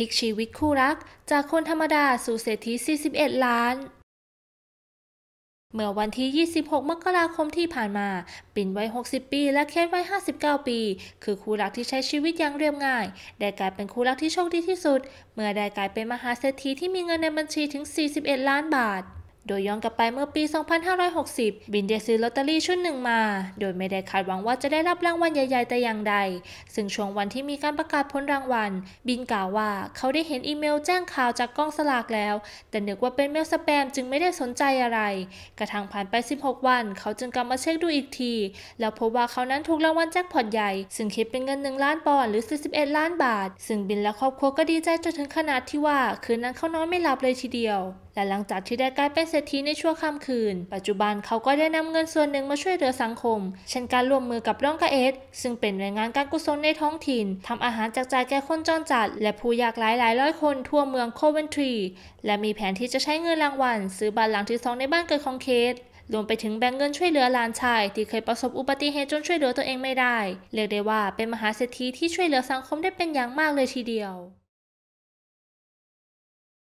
ลิกชีวิตคู่รักจากคนธรรมดาสู่เศรษฐี 41 ล้าน เมื่อวันที่ 26 มกราคมที่ผ่านมา ปิ่นวัย60 ปี และเคสวัย59 ปี คือคู่รักที่ใช้ชีวิตอย่างเรียบง่าย ได้กลายเป็นคู่รักที่โชคดีที่สุด เมื่อได้กลายเป็นมหาเศรษฐีที่มีเงินในบัญชีถึง 41 ล้านบาทโดยย้อนกลับไปเมื่อปี 2560 บินเดซื้อลอตเตอรี่ชุดหนึ่งมา โดยไม่ได้คาดหวังว่าจะได้รับรางวัลใหญ่ ๆแต่อย่างใด ซึ่งช่วงวันที่มีการประกาศผลรางวัล บินกล่าวว่าเขาได้เห็นอีเมลแจ้งข่าวจากกล้องสลากแล้ว แต่นึกว่าเป็นเมลสแปมจึงไม่ได้สนใจอะไร กระทั่งผ่านไป 16 วัน เขาจึงกลับมาเช็คดูอีกที แล้วพบว่าเขานั้นถูกรางวัลแจ็คพอตใหญ่ ซึ่งคิดเป็นเงิน 1 ล้านปอนด์หรือ 41 ล้านบาท ซึ่งบินและครอบครัวก็ดีใจจนถึงขนาดที่ว่า คืนนั้นเขานอนไม่หลับเลยทีเดียวและหลังจากที่ได้กลายเป็นเศรษฐีในชั่วข้ามคืน ปัจจุบันเขาก็ได้นำเงินส่วนหนึ่งมาช่วยเหลือสังคมเช่นการร่วมมือกับร่องกระเอสซึ่งเป็นหน่วยงานการกุศลในท้องถิ่น ทำอาหารจากจ่ายแก่คนจนจัด และผู้ยากไร้หลายร้อยคนทั่วเมืองโคเวนทรี และมีแผนที่จะใช้เงินรางวัลซื้อบ้านหลังที่สองในบ้านเกิดของเคสรวมไปถึงแบ่งเงินช่วยเหลือหลานชาย ที่เคยประสบอุบัติเหตุจนช่วยเหลือตัวเองไม่ได้ เรียกได้ว่าเป็นมหาเศรษฐีที่ช่วยเหลือสังคมได้เป็นอย่างมากเลยทีเดียว